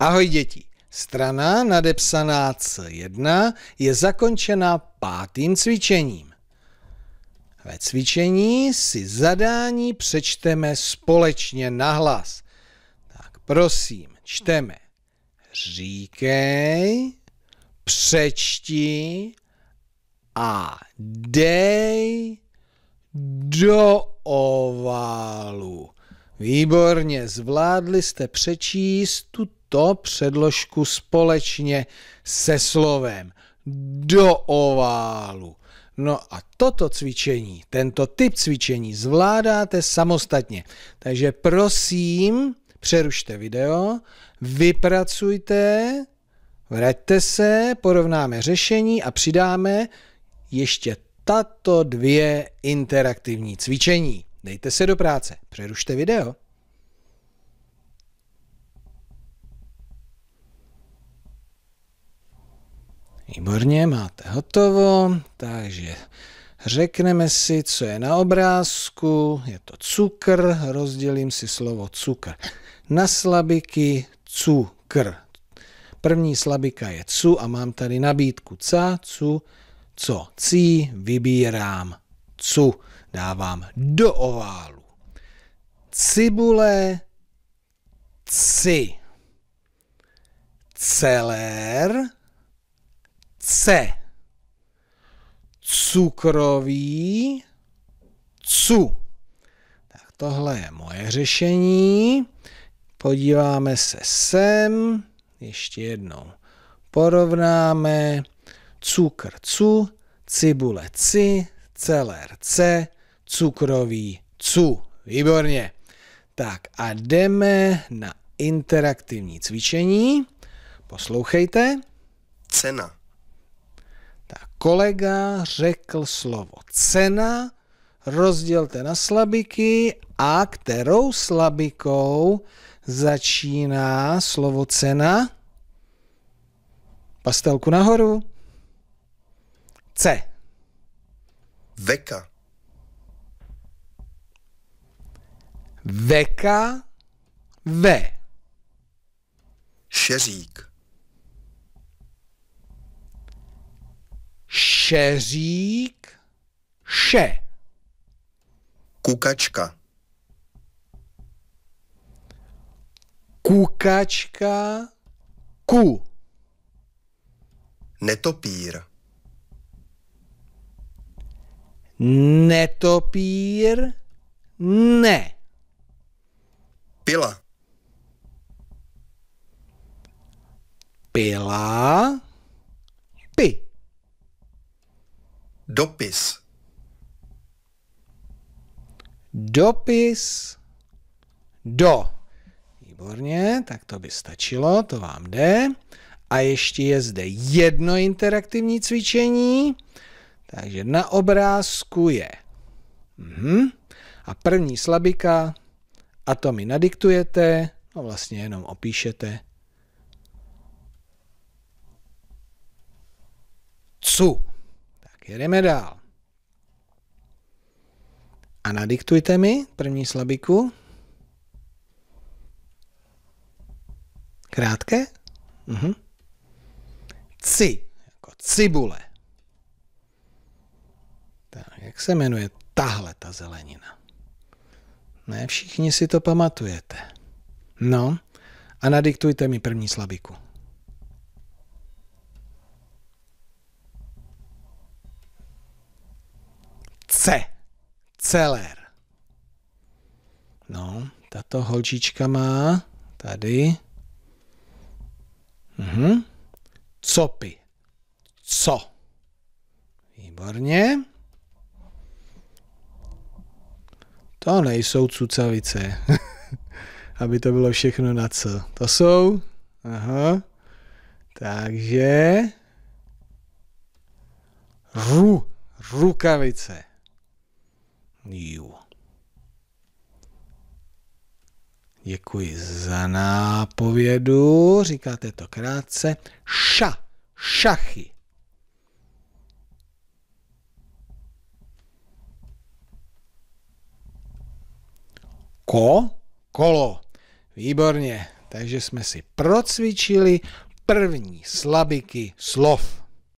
Ahoj děti. Strana nadepsaná C1 je zakončena pátým cvičením. Ve cvičení si zadání přečteme společně nahlas. Tak prosím, čteme. Říkej, přečti a dej do oválu. Výborně, zvládli jste přečíst tuto tuto předložku společně se slovem do oválu. No a toto cvičení, tento typ cvičení zvládáte samostatně. Takže prosím, přerušte video, vypracujte, vraťte se, porovnáme řešení a přidáme ještě tato dvě interaktivní cvičení. Dejte se do práce, přerušte video. Výborně, máte hotovo, takže řekneme si, co je na obrázku, je to cukr, rozdělím si slovo cukr na slabiky, cukr. První slabika je cu a mám tady nabídku ca, cu, co, cí, vybírám, cu, dávám do oválu. Cibule, ci. Celer. C. Cukroví cu. Tak tohle je moje řešení. Podíváme se sem. Ještě jednou. Porovnáme cukr cu, cibule ci, celer c, cukroví cu. Výborně. Tak a jdeme na interaktivní cvičení. Poslouchejte. Cena kolega řekl slovo cena, rozdělte na slabiky a kterou slabikou začíná slovo cena? Pastelku nahoru. C. Veka. Veka. V. Šeřík. Šeřík, še. Kukačka. Kukačka, ku. Netopír. Netopír, ne. Pila. Pila. Dopis. Dopis do. Výborně, tak to by stačilo, to vám jde. A ještě je zde jedno interaktivní cvičení. Takže na obrázku je. Mhm. A první slabika, a to mi nadiktujete, no vlastně jenom opíšete. Cu. Jedeme dál. A nadiktujte mi první slabiku. Krátké? Mhm. Ci, jako cibule. Tak, jak se jmenuje tahle ta zelenina? Ne všichni si to pamatujete. No, a nadiktujte mi první slabiku. C. Celer. No, tato holčička má tady. Mhm. Copy. Co. Výborně. To nejsou cucavice. Aby to bylo všechno na co. To jsou. Aha. Takže. Ru. Rukavice. Jo. Děkuji za nápovědu. Říkáte to krátce. Ša. Šachy. Ko? Kolo. Výborně. Takže jsme si procvičili první slabiky slov.